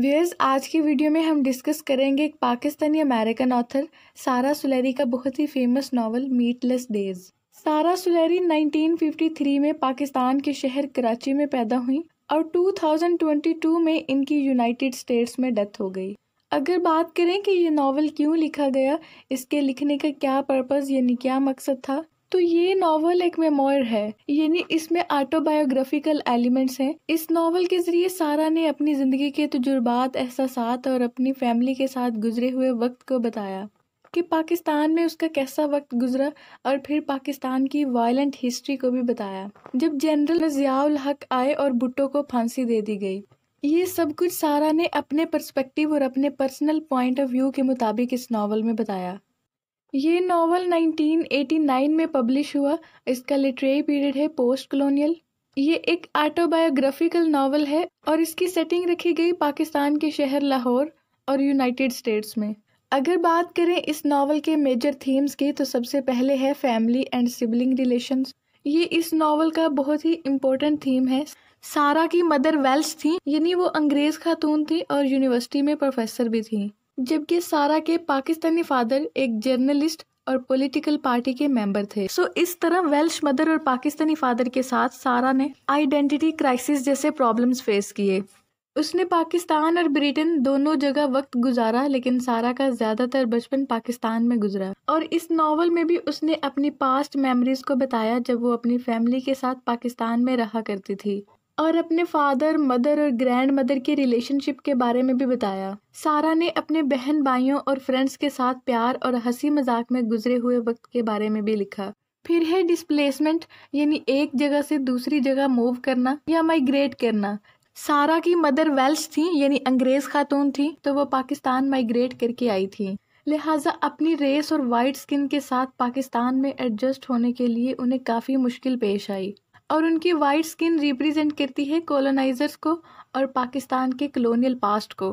viewers आज की video में हम डिस्कस करेंगे एक पाकिस्तानी अमेरिकन ऑथर सारा सुलेरी का बहुत ही famous novel meatless days Sara Suleri 1953 में पाकिस्तान के शहर कराची में पैदा हुई और 2022 में इनकी यूनाइटेड स्टेट्स में डेथ हो गई अगर बात करें कि ये नावल क्यों लिखा गया इसके लिखने का क्या पर्पज़ यानी क्या मकसद था तो ये नावल एक मेमोर है यानी इसमें ऑटोबायोग्राफिकल एलिमेंट्स हैं इस नावल के जरिए सारा ने अपनी ज़िंदगी के तजुर्बात एहसास और अपनी फैमिली के साथ गुजरे हुए वक्त को बताया कि पाकिस्तान में उसका कैसा वक्त गुजरा और फिर पाकिस्तान की वायलेंट हिस्ट्री को भी बताया जब जनरल जियाउल हक आए और भुट्टो को फांसी दे दी गई ये सब कुछ सारा ने अपने पर्सपेक्टिव और अपने पर्सनल पॉइंट ऑफ व्यू के मुताबिक इस नावल में बताया ये नावल 1989 में पब्लिश हुआ इसका लिटरेरी पीरियड है पोस्ट कलोनियल ये एक ऑटोबायोग्राफिकल नावल है और इसकी सेटिंग रखी गई पाकिस्तान के शहर लाहौर और यूनाइटेड स्टेट्स में अगर बात करें इस नावल के मेजर थीम्स की तो सबसे पहले है फैमिली एंड सिबलिंग रिलेशंस ये इस नावल का बहुत ही इम्पोर्टेंट थीम है सारा की मदर वेल्स थी यानी वो अंग्रेज़ खातून थी और यूनिवर्सिटी में प्रोफेसर भी थी जबकि सारा के पाकिस्तानी फादर एक जर्नलिस्ट और पॉलिटिकल पार्टी के मेंबर थे सो so, इस तरह वेल्श मदर और पाकिस्तानी फादर के साथ सारा ने आइडेंटिटी क्राइसिस जैसे प्रॉब्लम्स फेस किए उसने पाकिस्तान और ब्रिटेन दोनों जगह वक्त गुजारा लेकिन सारा का ज़्यादातर बचपन पाकिस्तान में गुजरा और इस नावल में भी उसने अपनी पास्ट मेमोरीज को बताया जब वो अपनी फैमिली के साथ पाकिस्तान में रहा करती थी और अपने फादर मदर और ग्रैंड मदर के रिलेशनशिप के बारे में भी बताया सारा ने अपने बहन भाइयों और फ्रेंड्स के साथ प्यार और हंसी मजाक में गुजरे हुए वक्त के बारे में भी लिखा फिर है डिस्प्लेसमेंट यानी एक जगह से दूसरी जगह मूव करना या माइग्रेट करना सारा की मदर वेल्स थी यानी अंग्रेज खातून थी तो वो पाकिस्तान माइग्रेट करके आई थी लिहाजा अपनी रेस और वाइट स्किन के साथ पाकिस्तान में एडजस्ट होने के लिए उन्हें काफ़ी मुश्किल पेश आई और उनकी वाइट स्किन रिप्रेजेंट करती है कॉलोनाइजर्स को और पाकिस्तान के कलोनियल पास्ट को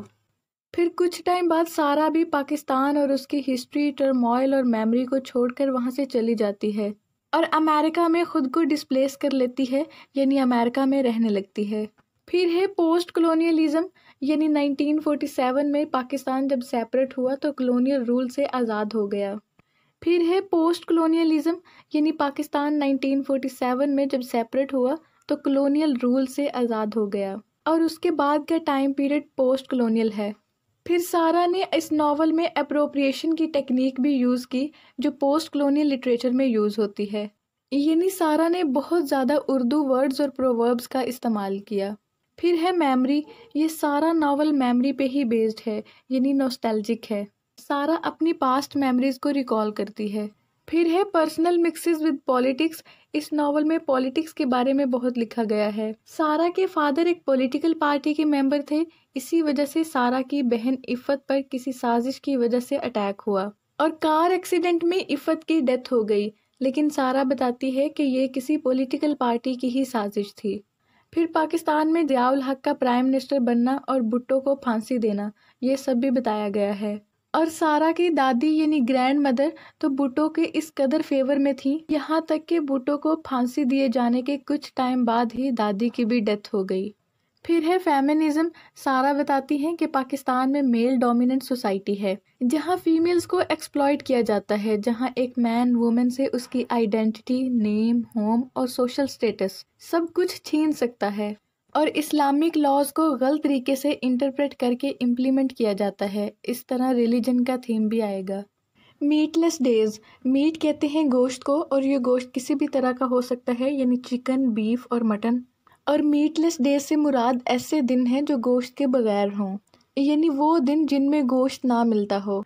फिर कुछ टाइम बाद सारा भी पाकिस्तान और उसकी हिस्ट्री टर्मोइल और मेमोरी को छोड़कर वहाँ से चली जाती है और अमेरिका में ख़ुद को डिस्प्लेस कर लेती है यानी अमेरिका में रहने लगती है फिर है पोस्ट कलोनियलिज्म यानी 1947 में पाकिस्तान जब सेपरेट हुआ तो कलोनियल रूल से आज़ाद हो गया फिर है पोस्ट कॉलोनियलिज़म यानी पाकिस्तान 1947 में जब सेपरेट हुआ तो कलोनियल रूल से आज़ाद हो गया और उसके बाद का टाइम पीरियड पोस्ट कलोनियल है फिर सारा ने इस नावल में अप्रोप्रिएशन की टेक्निक भी यूज़ की जो पोस्ट कलोनियल लिटरेचर में यूज़ होती है यानी सारा ने बहुत ज़्यादा उर्दू वर्ड्स और प्रोवर्ब्स का इस्तेमाल किया फिर है मेमोरी ये सारा नावल मेमोरी पे ही बेस्ड है यानी नोस्टैल्जिक है सारा अपनी पास्ट मेमोरीज को रिकॉल करती है फिर है पर्सनल मिक्सेस विद पॉलिटिक्स इस नावल में पॉलिटिक्स के बारे में बहुत लिखा गया है सारा के फादर एक पॉलिटिकल पार्टी के मेंबर थे इसी वजह से सारा की बहन इफ़त पर किसी साजिश की वजह से अटैक हुआ और कार एक्सीडेंट में इफ़त की डेथ हो गई लेकिन सारा बताती है कि ये किसी पॉलिटिकल पार्टी की ही साजिश थी फिर पाकिस्तान में दयाउल हक का प्राइम मिनिस्टर बनना और भुट्टो को फांसी देना ये सब भी बताया गया है और सारा की दादी यानी ग्रैंड मदर तो बुटो के इस कदर फेवर में थी यहाँ तक कि बुटो को फांसी दिए जाने के कुछ टाइम बाद ही दादी की भी डेथ हो गई फिर है फेमिनिज्म सारा बताती हैं कि पाकिस्तान में मेल डोमिनेंट सोसाइटी है जहाँ फीमेल्स को एक्सप्लॉयट किया जाता है जहाँ एक मैन वुमेन से उसकी आइडेंटिटी नेम होम और सोशल स्टेटस सब कुछ छीन सकता है और इस्लामिक लॉज को गलत तरीके से इंटरप्रेट करके इम्प्लीमेंट किया जाता है इस तरह रिलीजन का थीम भी आएगा मीटलेस डेज मीट कहते हैं गोश्त को और ये गोश्त किसी भी तरह का हो सकता है यानी चिकन बीफ और मटन और मीटलेस डेज से मुराद ऐसे दिन हैं जो गोश्त के बगैर हों यानी वो दिन जिनमें गोश्त ना मिलता हो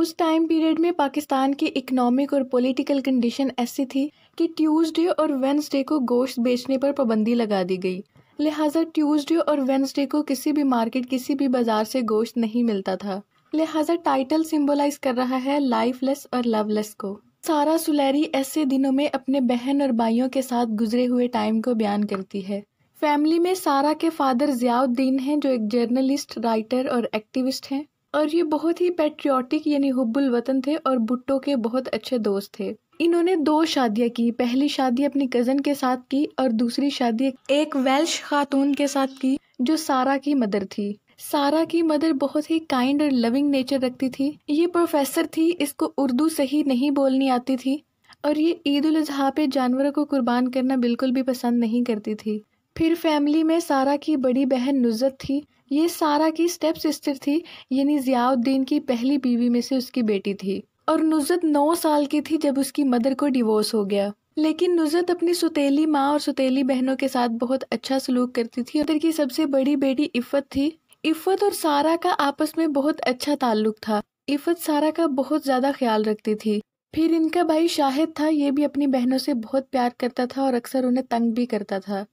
उस टाइम पीरियड में पाकिस्तान की इकोनॉमिक और पॉलिटिकल कंडीशन ऐसी थी कि ट्यूसडे और वेंसडे को गोश्त बेचने पर पाबंदी लगा दी गई लिहाजा ट्यूसडे और वेंसडे को किसी भी मार्केट किसी भी बाजार से गोश्त नहीं मिलता था लिहाजा टाइटल सिंबलाइज कर रहा है लाइफलेस और लवलेस को सारा सुलेरी ऐसे दिनों में अपने बहन और भाइयों के साथ गुजरे हुए टाइम को बयान करती है फैमिली में सारा के फादर जियाउद्दीन हैं जो एक जर्नलिस्ट राइटर और एक्टिविस्ट हैं और ये बहुत ही पेट्रियाटिक यानी हुब्बुल वतन थे और भुट्टो के बहुत अच्छे दोस्त थे इन्होंने दो शादियाँ की पहली शादी अपनी कज़न के साथ की और दूसरी शादी एक वेल्श खातून के साथ की जो सारा की मदर थी सारा की मदर बहुत ही काइंड और लविंग नेचर रखती थी ये प्रोफेसर थी इसको उर्दू सही नहीं बोलनी आती थी और ये ईद उल अजहा पे जानवरों को कुर्बान करना बिल्कुल भी पसंद नहीं करती थी फिर फैमिली में सारा की बड़ी बहन नुजत थी ये सारा की स्टेप सिस्टर थी यानी जियाउद्दीन की पहली बीवी में से उसकी बेटी थी और नुजरत नौ साल की थी जब उसकी मदर को डिवोर्स हो गया लेकिन नुजरत अपनी सुतीली माँ और सुतीली बहनों के साथ बहुत अच्छा सलूक करती थी उधर की सबसे बड़ी बेटी इफ़त थी इफ़त और सारा का आपस में बहुत अच्छा ताल्लुक था इफ़त सारा का बहुत ज़्यादा ख्याल रखती थी फिर इनका भाई शाहिद था ये भी अपनी बहनों से बहुत प्यार करता था और अक्सर उन्हें तंग भी करता था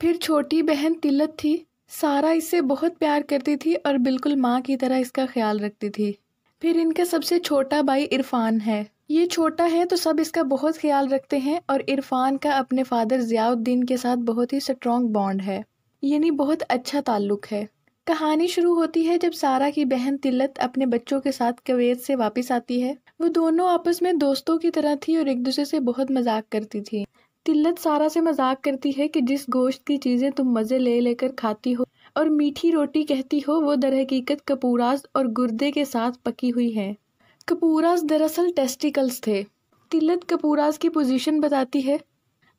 फिर छोटी बहन तिलत थी सारा इससे बहुत प्यार करती थी और बिल्कुल माँ की तरह इसका ख्याल रखती थी फिर इनका सबसे छोटा भाई इरफान है ये छोटा है तो सब इसका बहुत ख्याल रखते हैं और इरफान का अपने फादर ज़ियाउद्दीन के साथ बहुत ही स्ट्रॉन्ग बॉन्ड है यानी बहुत अच्छा ताल्लुक है कहानी शुरू होती है जब सारा की बहन तिलत अपने बच्चों के साथ कवेत से वापस आती है वो दोनों आपस में दोस्तों की तरह थी और एक दूसरे से बहुत मजाक करती थी तिल्लत सारा से मजाक करती है कि जिस गोश्त की चीज़ें तुम मज़े ले लेकर खाती हो और मीठी रोटी कहती हो वो दर हकीकत कपूराज और गुर्दे के साथ पकी हुई है कपूराज दरअसल टेस्टिकल्स थे तिलत कपूराज की पोजीशन बताती है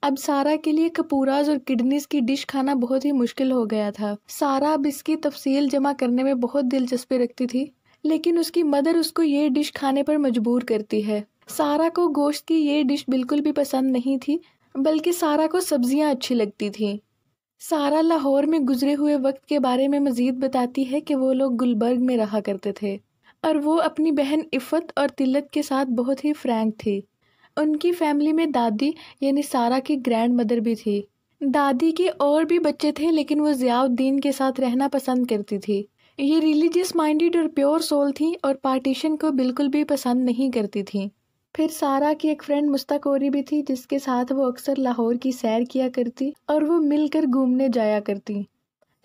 अब सारा के लिए कपूराज और किडनीज की डिश खाना बहुत ही मुश्किल हो गया था सारा अब इसकी तफसील जमा करने में बहुत दिलचस्पी रखती थी लेकिन उसकी मदर उसको ये डिश खाने पर मजबूर करती है सारा को गोश्त की ये डिश बिल्कुल भी पसंद नहीं थी बल्कि सारा को सब्जियां अच्छी लगती थीं सारा लाहौर में गुजरे हुए वक्त के बारे में मज़ीद बताती है कि वो लोग गुलबर्ग में रहा करते थे और वो अपनी बहन इफ़त और तिलत के साथ बहुत ही फ्रैंक थी उनकी फैमिली में दादी यानी सारा की ग्रैंड मदर भी थी दादी के और भी बच्चे थे लेकिन वो ज़ियाउद्दीन के साथ रहना पसंद करती थी ये रिलीजियस माइंडेड और प्योर सोल थी और पार्टीशन को बिल्कुल भी पसंद नहीं करती थी फिर सारा की एक फ्रेंड मुस्ताकोरी भी थी जिसके साथ वो अक्सर लाहौर की सैर किया करती और वो मिलकर घूमने जाया करती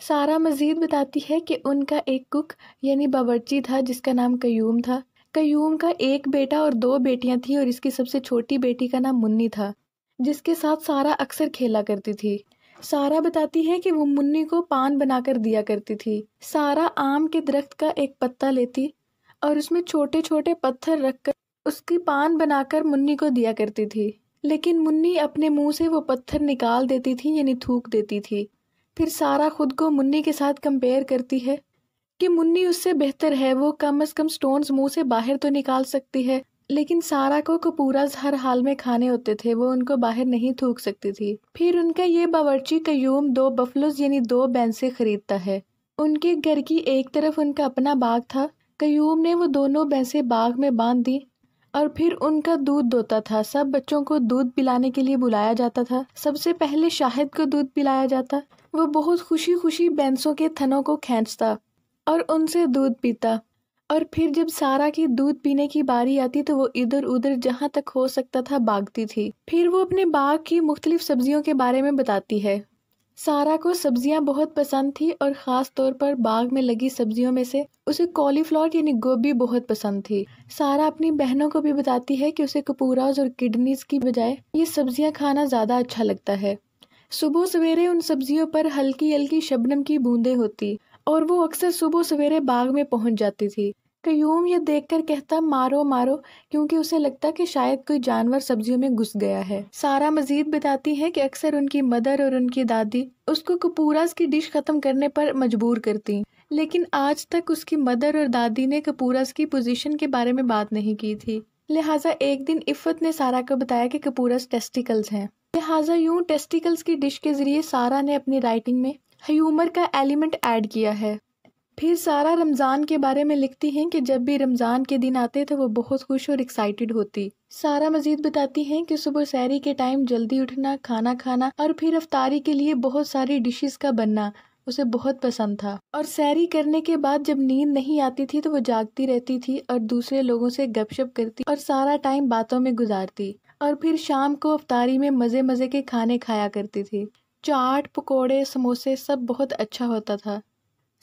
सारा मज़ीद बताती है कि उनका एक कुक यानी बावर्ची था जिसका नाम कयूम था कयूम का एक बेटा और दो बेटियां थी और इसकी सबसे छोटी बेटी का नाम मुन्नी था जिसके साथ सारा अक्सर खेला करती थी सारा बताती है कि वो मुन्नी को पान बनाकर दिया करती थी सारा आम के दरख्त का एक पत्ता लेती और उसमें छोटे छोटे पत्थर रखकर उसकी पान बनाकर मुन्नी को दिया करती थी लेकिन मुन्नी अपने मुंह से वो पत्थर निकाल देती थी यानी थूक देती थी फिर सारा खुद को मुन्नी के साथ कंपेयर करती है कि मुन्नी उससे बेहतर है वो कम अज कम स्टोन्स मुंह से बाहर तो निकाल सकती है लेकिन सारा को कपूरा हर हाल में खाने होते थे वो उनको बाहर नहीं थूक सकती थी फिर उनका ये बावर्ची कयूम दो बफलोज यानी दो बैंसे खरीदता है उनके घर की एक तरफ उनका अपना बाग था कयूम ने वो दोनों बैंसे बाग में बांध दी और फिर उनका दूध दोता था सब बच्चों को दूध पिलाने के लिए बुलाया जाता था सबसे पहले शाहिद को दूध पिलाया जाता वह बहुत खुशी खुशी बैंसों के थनों को खींचता और उनसे दूध पीता और फिर जब सारा की दूध पीने की बारी आती तो वो इधर उधर जहाँ तक हो सकता था भागती थी फिर वो अपने बाग की मुख्तलिफ सब्जियों के बारे में बताती है सारा को सब्जियां बहुत पसंद थी और ख़ास तौर पर बाग में लगी सब्जियों में से उसे कॉलीफ्लावर यानी गोभी बहुत पसंद थी सारा अपनी बहनों को भी बताती है कि उसे कपूराज और किडनीज की बजाय ये सब्जियां खाना ज़्यादा अच्छा लगता है सुबह सवेरे उन सब्जियों पर हल्की हल्की शबनम की बूंदें होती और वो अक्सर सुबह सवेरे बाग में पहुंच जाती थी क्यूम यह देखकर कहता मारो मारो क्योंकि उसे लगता कि शायद कोई जानवर सब्जियों में घुस गया है सारा मजीद बताती है कि अक्सर उनकी मदर और उनकी दादी उसको कपूराज की डिश खत्म करने पर मजबूर करती लेकिन आज तक उसकी मदर और दादी ने कपूराज की पोजीशन के बारे में बात नहीं की थी लिहाजा एक दिन इफ़त ने सारा को बताया कि कपूरस टेस्टिकल्स हैं लिहाजा यूं टेस्टिकल्स की डिश के ज़रिए सारा ने अपनी राइटिंग में ह्यूमर का एलिमेंट ऐड किया है फिर सारा रमज़ान के बारे में लिखती हैं कि जब भी रमज़ान के दिन आते थे तो वो बहुत खुश और एक्साइटेड होती सारा मजीद बताती हैं कि सुबह सैरी के टाइम जल्दी उठना खाना खाना और फिर अफतारी के लिए बहुत सारी डिशेस का बनना उसे बहुत पसंद था और सैरी करने के बाद जब नींद नहीं आती थी तो वो जागती रहती थी और दूसरे लोगों से गपशप करती और सारा टाइम बातों में गुजारती और फिर शाम को अफतारी में मज़े मज़े के खाने खाया करती थी चाट पकोड़े समोसे सब बहुत अच्छा होता था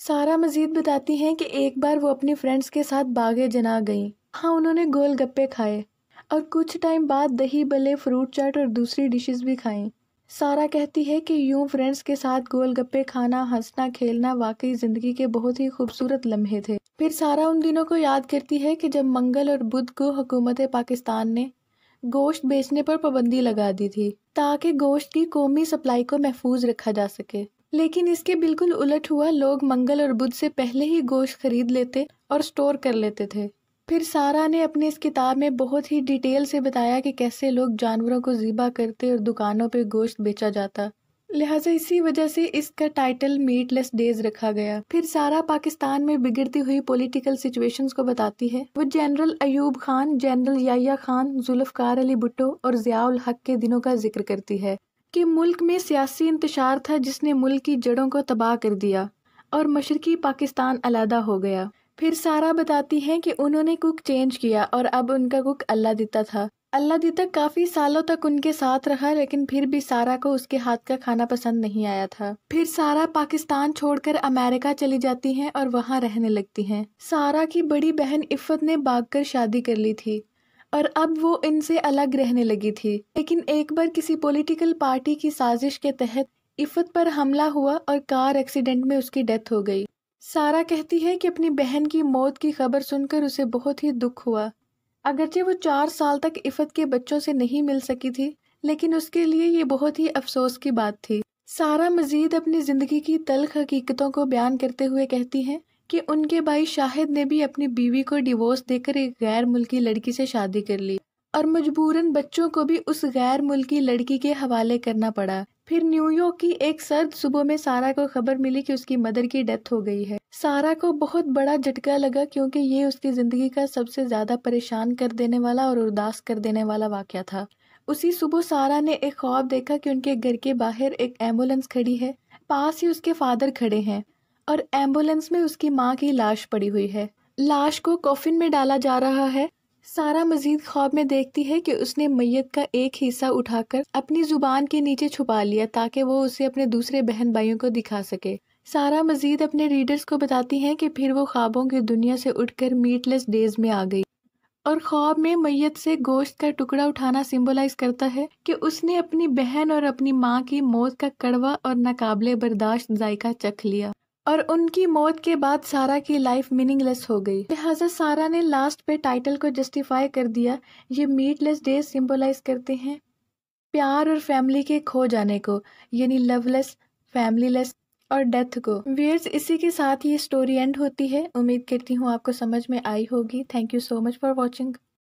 सारा मजीद बताती हैं कि एक बार वो अपनी फ्रेंड्स के साथ बागे जना गईं हाँ उन्होंने गोल गप्पे खाए और कुछ टाइम बाद दही बले फ्रूट चाट और दूसरी डिशेस भी खाएं सारा कहती है कि यूं फ्रेंड्स के साथ गोल गप्पे खाना हंसना खेलना वाकई ज़िंदगी के बहुत ही खूबसूरत लम्हे थे फिर सारा उन दिनों को याद करती है कि जब मंगल और बुध को हुकूमत पाकिस्तान ने गोश्त बेचने पर पाबंदी लगा दी थी ताकि गोश्त की कौमी सप्लाई को महफूज रखा जा सके लेकिन इसके बिल्कुल उलट हुआ लोग मंगल और बुध से पहले ही गोश्त खरीद लेते और स्टोर कर लेते थे फिर सारा ने अपने इस किताब में बहुत ही डिटेल से बताया कि कैसे लोग जानवरों को ज़ीबा करते और दुकानों पर गोश्त बेचा जाता लिहाजा इसी वजह से इसका टाइटल मीटलेस डेज रखा गया फिर सारा पाकिस्तान में बिगड़ती हुई पॉलिटिकल सिचुएशंस को बताती है वो जनरल अयूब खान जनरल याया खान जुल्फकार अली भुट्टो और जियाउल हक के दिनों का जिक्र करती है कि मुल्क में सियासी इंतशार था जिसने मुल्क की जड़ों को तबाह कर दिया और मशरकी पाकिस्तान अलहदा हो गया फिर सारा बताती हैं कि उन्होंने कुक चेंज किया और अब उनका कुक अल्लाह दिता था अल्लाह दिता काफ़ी सालों तक उनके साथ रहा लेकिन फिर भी सारा को उसके हाथ का खाना पसंद नहीं आया था फिर सारा पाकिस्तान छोड़कर अमेरिका चली जाती हैं और वहाँ रहने लगती हैं सारा की बड़ी बहन इफ्फत ने भाग शादी कर ली थी और अब वो इनसे अलग रहने लगी थी लेकिन एक बार किसी पॉलिटिकल पार्टी की साजिश के तहत इफ़त पर हमला हुआ और कार एक्सीडेंट में उसकी डेथ हो गई सारा कहती है कि अपनी बहन की मौत की खबर सुनकर उसे बहुत ही दुख हुआ अगरचे वो चार साल तक इफ़त के बच्चों से नहीं मिल सकी थी लेकिन उसके लिए ये बहुत ही अफसोस की बात थी सारा मजीद अपनी ज़िंदगी की तलख हकीकतों को बयान करते हुए कहती हैं कि उनके भाई शाहिद ने भी अपनी बीवी को डिवोर्स देकर एक गैर मुल्की लड़की से शादी कर ली और मजबूरन बच्चों को भी उस गैर मुल्की लड़की के हवाले करना पड़ा फिर न्यूयॉर्क की एक सर्द सुबह में सारा को खबर मिली कि उसकी मदर की डेथ हो गई है सारा को बहुत बड़ा झटका लगा क्योंकि ये उसकी जिंदगी का सबसे ज्यादा परेशान कर देने वाला और उदास कर देने वाला वाक्य था उसी सुबह सारा ने एक ख्वाब देखा कि उनके घर के बाहर एक एम्बुलेंस खड़ी है पास ही उसके फादर खड़े हैं और एम्बुलेंस में उसकी माँ की लाश पड़ी हुई है लाश को कॉफिन में डाला जा रहा है सारा मजीद ख्वाब में देखती है कि उसने मैयत का एक हिस्सा उठाकर अपनी जुबान के नीचे छुपा लिया ताकि वो उसे अपने दूसरे बहन भाइयों को दिखा सके सारा मजीद अपने रीडर्स को बताती है कि फिर वो ख्वाबों की दुनिया से उठकर मीटलेस डेज में आ गई और ख्वाब में मैयत से गोश्त का टुकड़ा उठाना सिम्बोलाइज करता है कि उसने अपनी बहन और अपनी माँ की मौत का कड़वा और नाकाबले बर्दाश्त जायका चख लिया और उनकी मौत के बाद सारा की लाइफ मीनिंगलेस हो गई लिहाजा सारा ने लास्ट पे टाइटल को जस्टिफाई कर दिया ये मीटलेस डे सिंबलाइज करते हैं प्यार और फैमिली के खो जाने को यानी लवलेस फैमिलीलेस और डेथ को वियर्स इसी के साथ ये स्टोरी एंड होती है उम्मीद करती हूँ आपको समझ में आई होगी thank you so much for watching